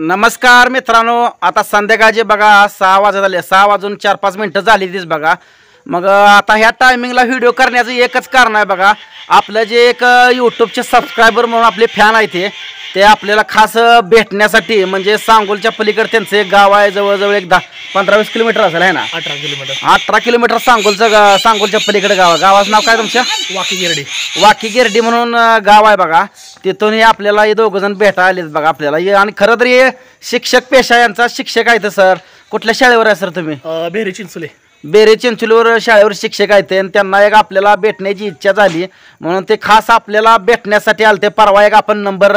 नमस्कार मित्रांनो आता संध्याकाळचे बघा सहा वाजत झाले सहा वाजून चार पाच मिनटं झाली तीच बघा मग आता ह्या टायमिंगला व्हिडिओ करण्याचं एकच कारण आहे बघा आपलं जे एक यूट्यूबचे सबस्क्रायबर म्हणून आपले फॅन आहे ते ते आपल्याला खास भेटण्यासाठी म्हणजे सांगोलच्या पलीकडे त्यांचं एक गाव आहे जवळजवळ एक दहा पंधरा वीस किलोमीटर असेल आहे ना अठरा किलोमीटर अठरा किलोमीटर सांगोलचं गा सांगोलच्या पलीकडे गाव आहे गावाचं नाव काय तुमच्या वाकी गिरडी वाकी गिरडी म्हणून गाव आहे बघा तिथून आपल्याला हे जण भेटा आलेत बघा आपल्याला आणि खरं तर हे शिक्षक पेशा यांचा शिक्षक आहेत सर कुठल्या शाळेवर आहे सर तुम्ही बेरे बेरी चिंचुले बेरे चिंचुलीवर शाळेवर शिक्षक आहेत आणि त्यांना एक आपल्याला भेटण्याची इच्छा झाली म्हणून ते खास आपल्याला भेटण्यासाठी आले ते परवा एक आपण नंबर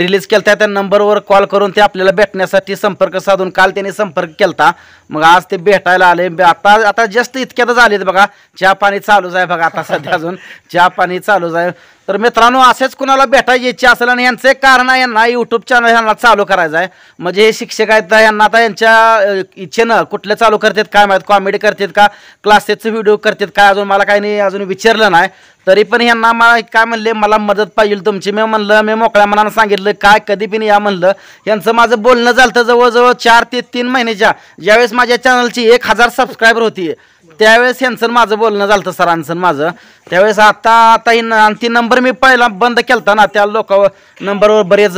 रिलीज केला त्या नंबरवर कॉल करून ते आपल्याला भेटण्यासाठी संपर्क साधून काल त्यांनी संपर्क केला मग आज ते भेटायला आले आता आता जास्त इतक्यातच आलेत बघा चहा पाणी चालूच आहे बघा आता सध्या अजून चहा पाणी चालूच आहे तर मित्रांनो असेच कुणाला भेटायची इच्छा असेल आणि यांचं एक कारण आहे यांना यूट्यूब चॅनल यांना चालू करायचं आहे म्हणजे हे शिक्षक आहेत यांना आता यांच्या इच्छेनं कुठले चालू करतात काय माहीत कॉमेडी करतात का क्लासेसचे व्हिडिओ करतात काय अजून मला काही नाही अजून विचारलं नाही तरी पण यांना मला काय म्हणले मला मदत पाहिजे तुमची मी म्हणलं मी मोकळ्या मनानं सांगितलं काय कधी पण या म्हणलं यांचं माझं बोलणं झालं जवळजवळ चार ते तीन महिन्याच्या ज्यावेळेस माझ्या चॅनलची एक हजार सबस्क्रायबर होती त्यावेळेस ह्यांचं माझं बोलणं झालं सरांचं माझं त्यावेळेस आता आता आणि ती नंबर मी पहिला बंद केला ना त्या लोकांवर नंबरवर बरेच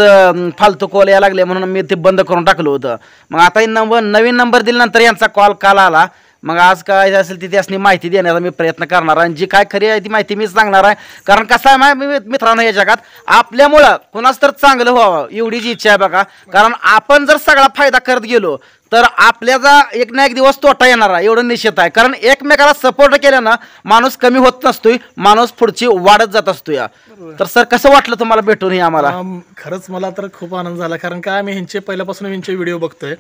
फालतू कॉल यायला लागले म्हणून मी ते बंद करून टाकलं होतं मग आता नंबर नवीन नंबर दिल्यानंतर यांचा कॉल काल आला मग आज काय असेल तिथे त्यासनी माहिती देण्याचा मी प्रयत्न करणार आहे आणि जी काय खरी आहे ती माहिती मी सांगणार आहे कारण कसं आहे माहिती मित्रांनो या जगात आपल्यामुळं कुणाच तर चांगलं व्हावं एवढी जी इच्छा आहे बघा कारण आपण जर सगळा फायदा करत गेलो तर आपल्याचा एक ना एक दिवस तोटा येणार आहे एवढं निश्चित आहे कारण एकमेकाला सपोर्ट केल्यानं माणूस कमी होत नसतोय माणूस पुढची वाढत जात असतो या तर सर कसं वाटलं तुम्हाला भेटून हे आम्हाला खरंच मला तर खूप आनंद झाला कारण काय मी ह्यांचे पहिल्यापासून ह्यांचे व्हिडिओ बघतोय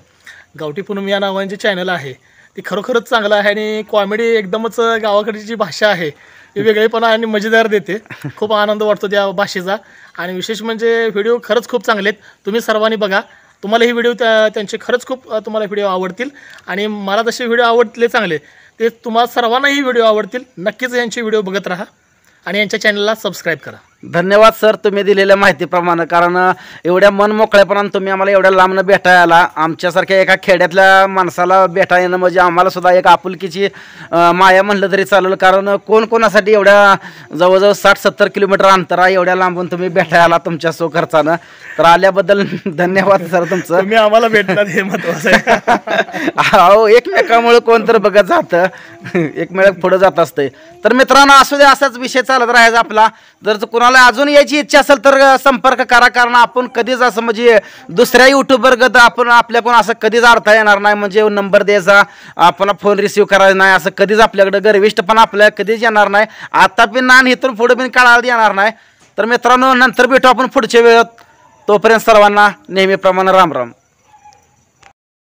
गावठी पुनम या नावांचे चॅनल आहे ते खरोखरच चांगलं आहे आणि कॉमेडी एकदमच गावाकडची जी भाषा आहे ती वेगळेपणा आणि मजेदार देते खूप आनंद वाटतो त्या भाषेचा आणि विशेष म्हणजे व्हिडिओ खरंच खूप चांगले आहेत तुम्ही सर्वांनी बघा तुम्हाला ही व्हिडिओ त्या त्यांचे खरंच खूप तुम्हाला व्हिडिओ आवडतील आणि मला जसे व्हिडिओ आवडले चांगले ते तुम्हाला सर्वांनाही व्हिडिओ आवडतील नक्कीच यांचे व्हिडिओ बघत राहा आणि यांच्या चॅनलला सबस्क्राईब करा धन्यवाद सर तुम्ही दिलेल्या माहितीप्रमाणे कारण एवढ्या मन मोकळेपणानं तुम्ही आम्हाला एवढ्या लांबनं भेटायला आला आमच्यासारख्या एका खेड्यातल्या माणसाला भेटा येणं म्हणजे आम्हाला सुद्धा एक आपुलकीची माया म्हणलं तरी चालेल कारण कोण कोणासाठी एवढ्या जवळजवळ साठ सत्तर किलोमीटर अंतर आहे एवढ्या लांबून तुम्ही भेटायला तुमच्या सो खर्चानं तर आल्याबद्दल धन्यवाद सर तुमचं तुम्ही आम्हाला भेटणार हे महत्वाचं हो एकमेकामुळे कोण तर बघत जातं एकमेक पुढं जात असतंय तर मित्रांनो असू दे असाच विषय चालत राहायचा आपला जर कोणा कोणाला अजून यायची इच्छा असेल तर संपर्क करा कारण आपण कधीच असं म्हणजे दुसऱ्या युट्यूबवर गत आपण आपल्याकडून असं कधीच अडता येणार नाही म्हणजे नंबर द्यायचा आपण फोन रिसिव्ह करायचा नाही असं कधीच आपल्याकडे गर्विष्ट पण आपल्या कधीच येणार नाही आता पण नान इथून पुढे पण काळात येणार नाही तर मित्रांनो नंतर भेटू आपण पुढच्या वेळेत तोपर्यंत सर्वांना नेहमीप्रमाणे रामराम